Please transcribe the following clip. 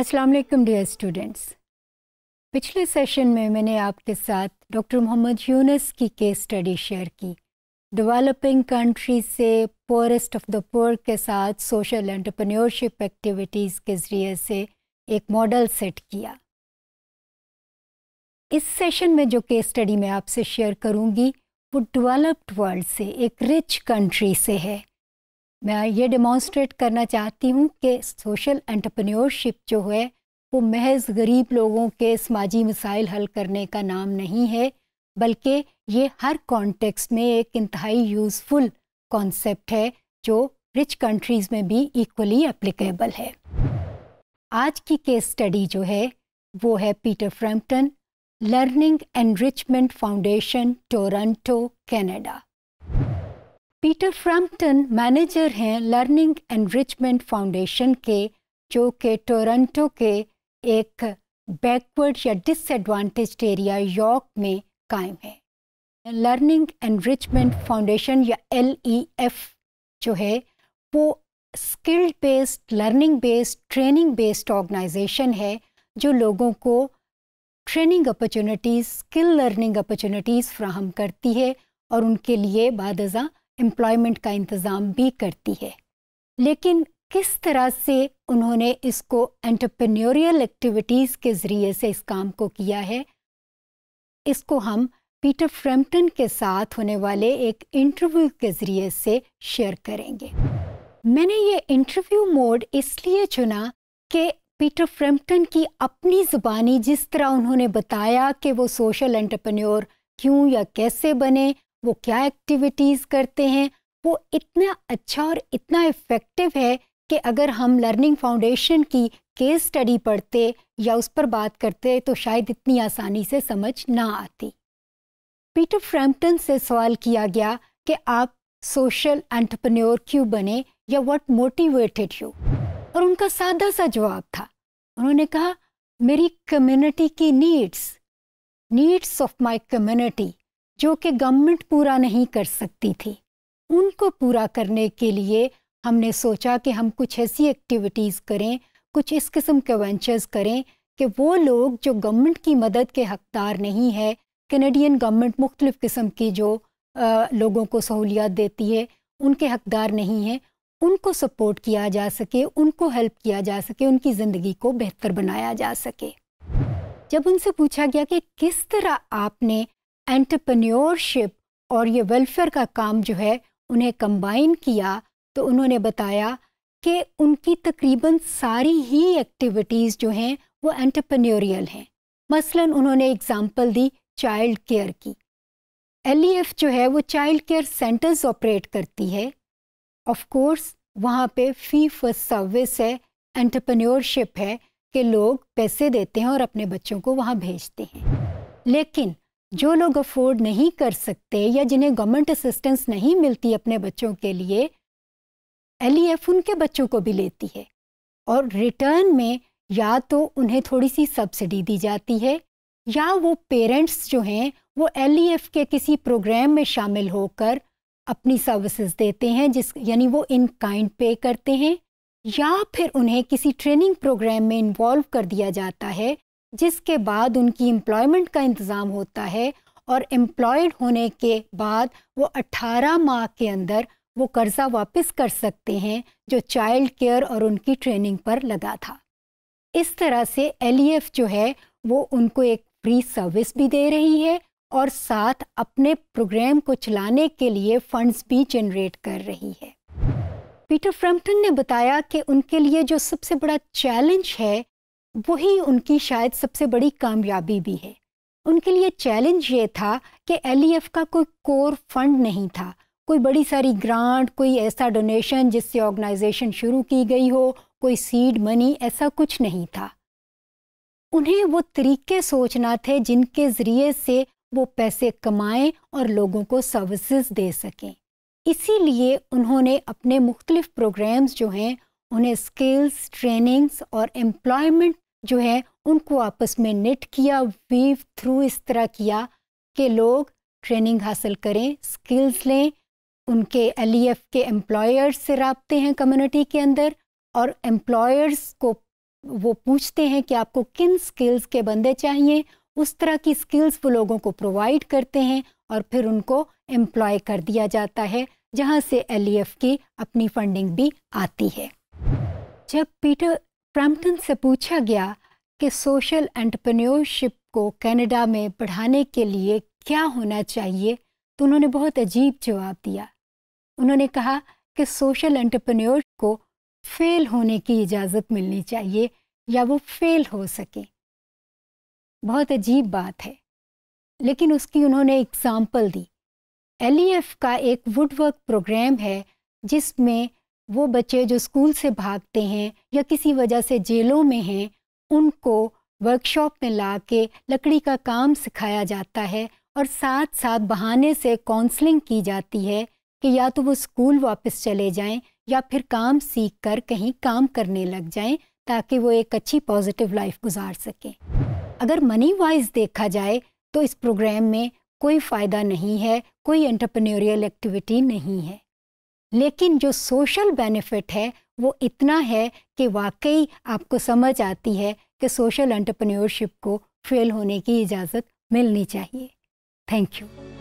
अस्सलाम वालेकुम dear students पिछले सेशन में मैंने आपके साथ डॉक्टर मोहम्मद यूनस की केस स्टडी शेयर की डेवलपिंग कंट्री से पोरेस्ट ऑफ द पोअर के साथ सोशल एंटरप्रेन्योरशिप एक्टिविटीज़ के ज़रिए से एक मॉडल सेट किया इस सेशन में जो केस स्टडी मैं आपसे शेयर करूंगी वो डेवलप्ड वर्ल्ड से एक रिच कंट्री से है मैं ये डिमॉन्स्ट्रेट करना चाहती हूँ कि सोशल एंटरप्रेन्योरशिप जो है वो महज गरीब लोगों के समाजी मसाइल हल करने का नाम नहीं है बल्कि ये हर कॉन्टेक्स्ट में एक इंतहाई यूज़फुल कॉन्सेप्ट है जो रिच कंट्रीज़ में भी इक्वली एप्लीकेबल है आज की केस स्टडी जो है वो है Peter Frampton learning enrichment foundation Toronto Canada Peter Frampton manager हैं लर्निंग एनरिचमेंट फाउंडेशन के जो कि टोरंटो के एक बैकवर्ड या डिसएडवांटेज एरिया यॉर्क में कायम है लर्निंग एनरिचमेंट फाउंडेशन या एल ई एफ जो है वो skill based learning based training based organisation है जो लोगों को training opportunities skill learning opportunities फ्राहम करती है और उनके लिए बाद एम्प्लॉयमेंट का इंतज़ाम भी करती है लेकिन किस तरह से उन्होंने इसको एंटरप्रेन्योरियल एक्टिविटीज़ के ज़रिए से इस काम को किया है इसको हम पीटर फ्रैम्पटन के साथ होने वाले एक इंटरव्यू के ज़रिए से शेयर करेंगे मैंने ये इंटरव्यू मोड इसलिए चुना कि पीटर फ्रैम्पटन की अपनी ज़ुबानी जिस तरह उन्होंने बताया कि वो सोशल एंटरप्रेन्योर क्यों या कैसे बने वो क्या एक्टिविटीज़ करते हैं वो इतना अच्छा और इतना इफ़ेक्टिव है कि अगर हम लर्निंग फाउंडेशन की केस स्टडी पढ़ते या उस पर बात करते तो शायद इतनी आसानी से समझ ना आती पीटर फ्रैम्पटन से सवाल किया गया कि आप सोशल एंटरप्रेन्योर क्यों बने या व्हाट मोटिवेटेड यू और उनका सादा सा जवाब था उन्होंने कहा मेरी कम्युनिटी की needs needs of my community जो कि गवर्नमेंट पूरा नहीं कर सकती थी उनको पूरा करने के लिए हमने सोचा कि हम कुछ ऐसी एक्टिविटीज़ करें कुछ इस किस्म के वेंचर्स करें कि वो लोग जो गवर्नमेंट की मदद के हकदार नहीं है कैनेडियन गवर्नमेंट मुख्तलिफ़ किस्म की जो आ, लोगों को सहूलियात देती है उनके हकदार नहीं है उनको सपोर्ट किया जा सके उनको हेल्प किया जा सके उनकी ज़िंदगी को बेहतर बनाया जा सके जब उनसे पूछा गया कि किस तरह आपने एंटरप्रेन्योरशिप और ये वेलफेयर का काम जो है उन्हें कंबाइन किया तो उन्होंने बताया कि उनकी तकरीबन सारी ही एक्टिविटीज़ जो हैं वो एंटरप्रनोरियल हैं मसलन उन्होंने एग्ज़ाम्पल दी चाइल्ड केयर की एल e जो है वो चाइल्ड केयर सेंटर्स ऑपरेट करती है ऑफ कोर्स वहाँ पे फ़ी फॉर सर्विस है एंटरप्रन्योरशिप है कि लोग पैसे देते हैं और अपने बच्चों को वहाँ भेजते हैं लेकिन जो लोग अफोर्ड नहीं कर सकते या जिन्हें गवर्नमेंट असिस्टेंस नहीं मिलती अपने बच्चों के लिए एल e उनके बच्चों को भी लेती है और रिटर्न में या तो उन्हें थोड़ी सी सब्सिडी दी जाती है या वो पेरेंट्स जो हैं वो एल e के किसी प्रोग्राम में शामिल होकर अपनी सर्विसेज देते हैं जिस यानी वो इन काइंड पे करते हैं या फिर उन्हें किसी ट्रेनिंग प्रोग्राम में इन्वॉल्व कर दिया जाता है जिसके बाद उनकी एम्प्लॉयमेंट का इंतज़ाम होता है और एम्प्लॉयड होने के बाद वो 18 माह के अंदर वो कर्ज़ा वापस कर सकते हैं जो चाइल्ड केयर और उनकी ट्रेनिंग पर लगा था इस तरह से एल e जो है वो उनको एक फ्री सर्विस भी दे रही है और साथ अपने प्रोग्राम को चलाने के लिए फंड्स भी जनरेट कर रही है पीटर फ्रम्पटन ने बताया कि उनके लिए जो सबसे बड़ा चैलेंज है वही उनकी शायद सबसे बड़ी कामयाबी भी है उनके लिए चैलेंज ये था कि एल e का कोई कोर फंड नहीं था कोई बड़ी सारी ग्रांट कोई ऐसा डोनेशन जिससे ऑर्गेनाइजेशन शुरू की गई हो कोई सीड मनी ऐसा कुछ नहीं था उन्हें वो तरीके सोचना थे जिनके ज़रिए से वो पैसे कमाएं और लोगों को सर्विसेज दे सकें इसीलिए उन्होंने अपने मुख्तलिफ प्रोग्राम्स जो हैं उन्हें स्किल्स ट्रेनिंग्स और एम्प्लॉयमेंट जो है उनको आपस में नेट किया वीव थ्रू इस तरह किया कि लोग ट्रेनिंग हासिल करें स्किल्स लें उनके एल e के एम्प्लॉयर्स से रबते हैं कम्युनिटी के अंदर और एम्प्लॉयर्स को वो पूछते हैं कि आपको किन स्किल्स के बंदे चाहिए उस तरह की स्किल्स वो लोगों को प्रोवाइड करते हैं और फिर उनको एम्प्लॉय कर दिया जाता है जहाँ से एल e की अपनी फंडिंग भी आती है जब पीटर प्रैम्पटन से पूछा गया कि सोशल एंटरप्रेन्योरशिप को कनाडा में बढ़ाने के लिए क्या होना चाहिए तो उन्होंने बहुत अजीब जवाब दिया उन्होंने कहा कि सोशल एंटरप्रेन्योर को फेल होने की इजाज़त मिलनी चाहिए या वो फेल हो सके बहुत अजीब बात है लेकिन उसकी उन्होंने एग्ज़ाम्पल दी एल का एक वुडवर्क प्रोग्राम है जिसमें वो बच्चे जो स्कूल से भागते हैं या किसी वजह से जेलों में हैं उनको वर्कशॉप में ला के लकड़ी का काम सिखाया जाता है और साथ साथ बहाने से काउंसलिंग की जाती है कि या तो वो स्कूल वापस चले जाएं या फिर काम सीख कर कहीं काम करने लग जाएं ताकि वो एक अच्छी पॉजिटिव लाइफ गुजार सकें अगर मनी वाइज देखा जाए तो इस प्रोग्राम में कोई फ़ायदा नहीं है कोई एंटरप्रेन्योरियल एक्टिविटी नहीं है लेकिन जो सोशल बेनिफिट है वो इतना है कि वाकई आपको समझ आती है कि सोशल एंटरप्रेन्योरशिप को फेल होने की इजाज़त मिलनी चाहिए थैंक यू